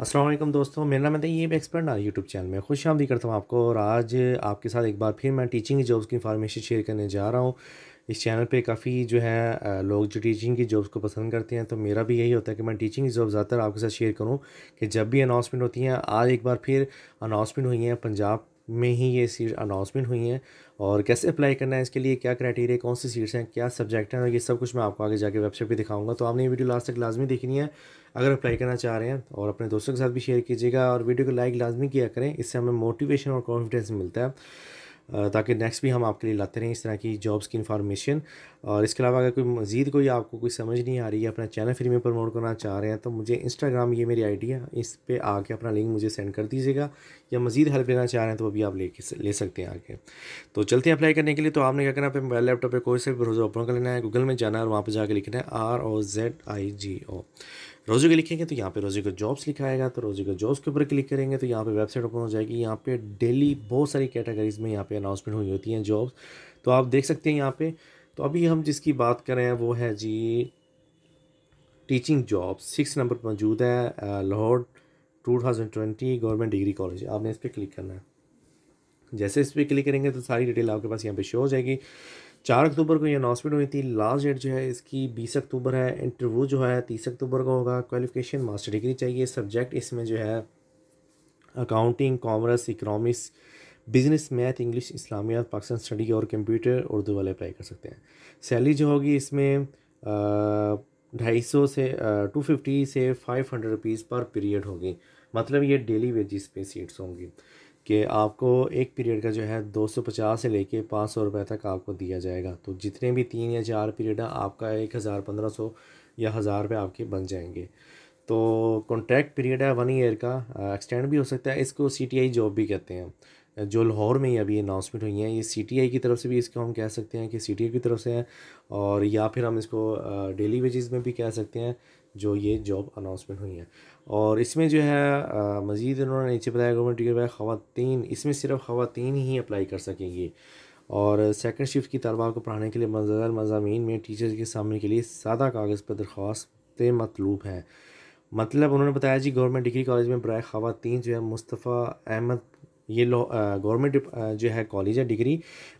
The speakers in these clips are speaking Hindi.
असलम दोस्तों मेरा नाम है ये एक्सपर्ट ना यूट्यूब चैनल में खुश आमदी करता हूँ आपको और आज आपके साथ एक बार फिर मैं टीचिंग की जॉब्स की इन्फॉर्मेशन शेयर करने जा रहा हूँ इस चैनल पे काफ़ी जो है लोग जो टीचिंग की जॉब्स को पसंद करते हैं तो मेरा भी यही होता है कि मैं टीचिंग की जॉब ज़्यादातर आपके साथ शेयर करूँ कि जब भी अनाउंसमेंट होती हैं आज एक बार फिर अनाउंसमेंट हुई हैं पंजाब में ही ये सीट अनाउंसमेंट हुई हैं और कैसे अप्लाई करना है इसके लिए क्या क्राइटेरिया कौन सी सीट्स हैं क्या सब्जेक्ट हैं और ये सब कुछ मैं आपको आगे जाके वेबसाइट पे दिखाऊंगा तो आपने ये वीडियो लास्ट तक लाजमी देखनी है अगर अप्लाई करना चाह रहे हैं और अपने दोस्तों के साथ भी शेयर कीजिएगा और वीडियो को लाइक लाजमी किया करें इससे हमें मोटिवेशन और कॉन्फिडेंस मिलता है ताकि नेक्स्ट भी हम आपके लिए लाते रहें इस तरह की जॉब्स की इन्फॉर्मेशन और इसके अलावा अगर कोई मजीद कोई आपको कोई समझ नहीं आ रही है अपना चैनल फ्री में प्रमोट करना चाह रहे हैं तो मुझे इंस्टाग्राम ये मेरी आइडिया है इस पर आके अपना लिंक मुझे सेंड कर दीजिएगा या मजीद हेल्प लेना चाह रहे हैं तो अभी आप ले ले सकते हैं आगे तो चलते हैं अप्लाई करने के लिए तो आपने क्या करना पे मोबाइल लैपटॉप पर कोई से ब्राउजर ओपन कर लेना है गूगल में जाना है और वहाँ पर जाकर लिखना है आर ओ जेड आई जी ओ रोज़ी को लिखेंगे तो यहाँ पे रोज़ी को जॉब्स लिखा आएगा तो रोज़ी को जॉब्स के ऊपर क्लिक करेंगे तो यहाँ पे वेबसाइट ओपन हो जाएगी यहाँ पे डेली बहुत सारी कैटेगरीज में यहाँ पे अनाउंसमेंट हुई होती हैं जॉब्स तो आप देख सकते हैं यहाँ पे तो अभी हम जिसकी बात कर रहे हैं वो है जी टीचिंग जॉब सिक्स नंबर पर मौजूद है Lahore two thousand twenty government degree college आपने इस पर क्लिक करना है जैसे इस पर क्लिक करेंगे तो सारी डिटेल आपके पास यहाँ पर शो हो जाएगी चार अक्टूबर को ये अनाउंसमेंट हुई थी लास्ट डेट जो है इसकी बीस अक्टूबर है इंटरव्यू जो है तीस अक्टूबर का होगा क्वालिफिकेशन मास्टर डिग्री चाहिए सब्जेक्ट इसमें जो है accounting commerce economics business math English इस्लामिया पाकिस्तान स्टडी और कंप्यूटर उर्दू वाले अप्लाई कर सकते हैं सैलरी जो होगी इसमें ढाई सौ से टू फिफ्टी से five hundred rupees per period होगी मतलब ये डेली वेजिस पे सीट्स होंगी कि आपको एक पीरियड का जो है 250 से लेके 500 रुपये तक आपको दिया जाएगा तो जितने भी तीन या चार पीरियड हैं आपका एक हज़ार पंद्रह सौ या हज़ार रुपये आपके बन जाएंगे तो कॉन्ट्रैक्ट पीरियड है वन ईयर का एक्सटेंड भी हो सकता है इसको सी जॉब भी कहते हैं जो लाहौर में ही अभी अनाउंसमेंट हुई हैं ये सी की तरफ से भी इसको हम कह सकते हैं कि सी की तरफ से है और या फिर हम इसको डेली वेजेस में भी कह सकते हैं जो ये जॉब अनाउंसमेंट हुई हैं और इसमें जो है मज़ीद उन्होंने नीचे बताया गवर्नमेंट के ख़वान इसमें सिर्फ ख़वान ही अप्लाई कर सकेंगी और सेकेंड शिफ्ट की तलबा को पढ़ाने के लिए मंजर मजामी में टीचर्स के सामने के लिए सादा कागज़ पर दरख्वास्तें मतलूब हैं मतलब उन्होंने बताया जी गवर्नमेंट डिग्री कॉलेज में बरए खातन जो है मुस्तफ़ा अहमद ये गवर्नमेंट जो है कॉलेज है डिग्री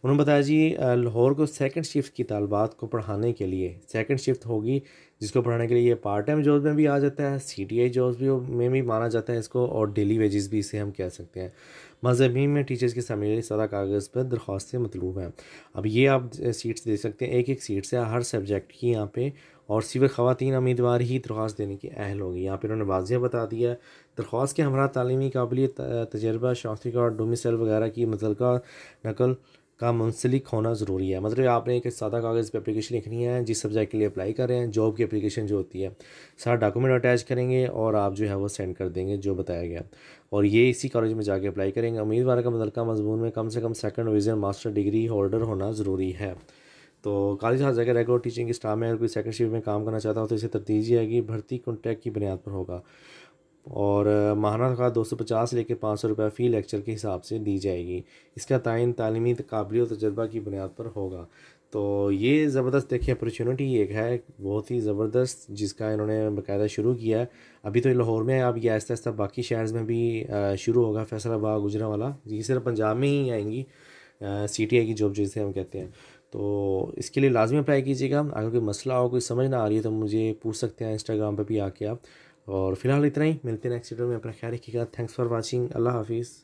उन्होंने बताया जी लाहौर को सेकंड शिफ्ट की तलबात को पढ़ाने के लिए सेकंड शिफ्ट होगी जिसको पढ़ाने के लिए ये पार्ट टाइम जॉब में भी आ जाता है सी टी आई जॉब्स भी में भी माना जाता है इसको और डेली वेजेस भी इसे हम कह सकते हैं मजहबी में टीचर्स की सामने सदा कागज़ पर दरख्वास्तें मतलूब हैं अब ये आप सीट्स दे सकते हैं एक एक सीट से हर सब्जेक्ट की यहाँ पे और सिवर ख़वान उम्मीदवार ही दरख्वास्त देने की अहल होगी यहाँ पर उन्होंने वाजिया बता दिया है दरख्वास के हमरा तलीमी काबिलियत तजर्बा शौसी और डोमिसल वगैरह की मतलब नकल का मुंसलिक होना ज़रूरी है मतलब आपने एक सादा कागज़ पर अपलिकेशन लिखनी है जिस सब्जेक्ट के लिए अप्लाई कर रहे हैं जॉब की एप्लीकेशन जो होती है सारा डॉक्यूमेंट अटैच करेंगे और आप जो है वो सेंड कर देंगे जो बताया गया और ये इसी कॉलेज में जाके अप्लाई करेंगे उम्मीदवार का मतलब मजमून में कम से कम second division master degree holder होना ज़रूरी है तो काली साहब जगह रेगुलर टीचिंग स्टाफ में अगर कोई सेकेंड शिफ्ट में काम करना चाहता हो तो इसे तरतीह जाएगी भर्ती कॉन्ट्रैक्ट की बुनियाद पर होगा और माहाना का दो सौ पचास लेकर पाँच सौ रुपये फ़ी लेक्चर के हिसाब से दी जाएगी इसका तयन तलीमी काबिल और तजर्बा की बुनियाद पर होगा तो ये ज़बरदस्त देखिए अपॉर्चुनिटी एक है बहुत ही ज़बरदस्त जिसका इन्होंने बाकायदा शुरू किया है अभी तो लाहौर में है अब ये आहिस्ता आहिस्ता बाकी शहर में भी शुरू होगा फैसलाबाद गुजरा वाला ये सिर्फ पंजाब में ही आएंगी सी टी आई की जॉब जिसे हम कहते हैं तो इसके लिए लाजमी अप्लाई कीजिएगा अगर कोई मसला हो कोई समझ ना आ रही है तो मुझे पूछ सकते हैं इंस्टाग्राम पर भी आके आप और फिलहाल इतना ही मिलते हैं नेक्स्ट वीडियो में अपना ख्याल रखिएगा थैंक्स फॉर वॉचिंग अल्लाह हाफिज़